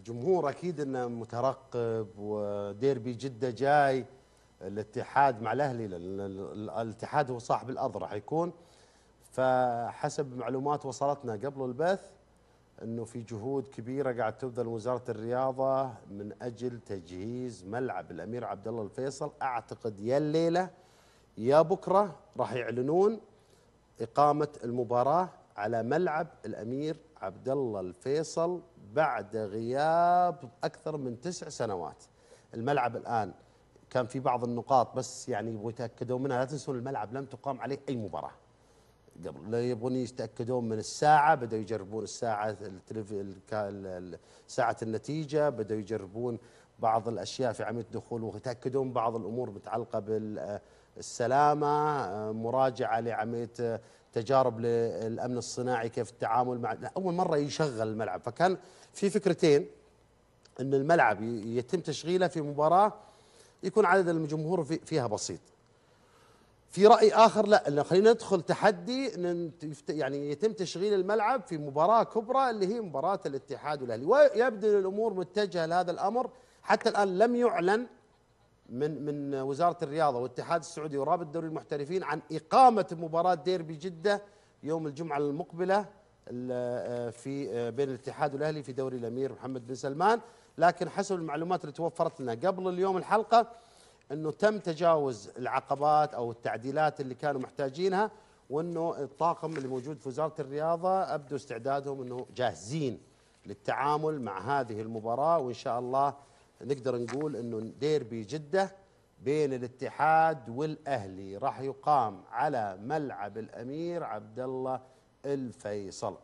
الجمهور اكيد انه مترقب وديربي جده جاي الاتحاد مع الاهلي الاتحاد هو صاحب الارض راح يكون فحسب معلومات وصلتنا قبل البث انه في جهود كبيره قاعد تبذل وزاره الرياضه من اجل تجهيز ملعب الامير عبد الله الفيصل اعتقد يا الليله يا بكره راح يعلنون اقامه المباراه على ملعب الامير عبد الله الفيصل بعد غياب اكثر من تسع سنوات الملعب الان كان في بعض النقاط بس يعني يبغوا يتاكدون منها لا تنسون الملعب لم تقام عليه اي مباراه قبل لا يبغون يتاكدون من الساعه بداوا يجربون الساعه ساعه النتيجه بداوا يجربون بعض الأشياء في عملية الدخول ويتأكدون بعض الأمور متعلقة بالسلامة آه، مراجعة لعملية آه، تجارب للأمن الصناعي كيف التعامل مع أول مرة يشغل الملعب فكان في فكرتين أن الملعب يتم تشغيله في مباراة يكون عدد الجمهور فيها بسيط في راي اخر لا خلينا ندخل تحدي يعني يتم تشغيل الملعب في مباراه كبرى اللي هي مباراه الاتحاد والاهلي ويبدو الامور متجهه لهذا الامر حتى الآن لم يعلن من من وزارة الرياضة والاتحاد السعودي ورابط دوري المحترفين عن إقامة مباراة ديربي جدة يوم الجمعة المقبلة آه، في آه، بين الاتحاد والأهلي في دوري الأمير محمد بن سلمان لكن حسب المعلومات اللي توفرت لنا قبل اليوم الحلقة أنه تم تجاوز العقبات أو التعديلات اللي كانوا محتاجينها وأنه الطاقم اللي موجود في وزارة الرياضة أبدوا استعدادهم أنه جاهزين للتعامل مع هذه المباراة وإن شاء الله نقدر نقول انه ديربي جده بين الاتحاد والاهلي راح يقام على ملعب الامير عبد الله الفيصل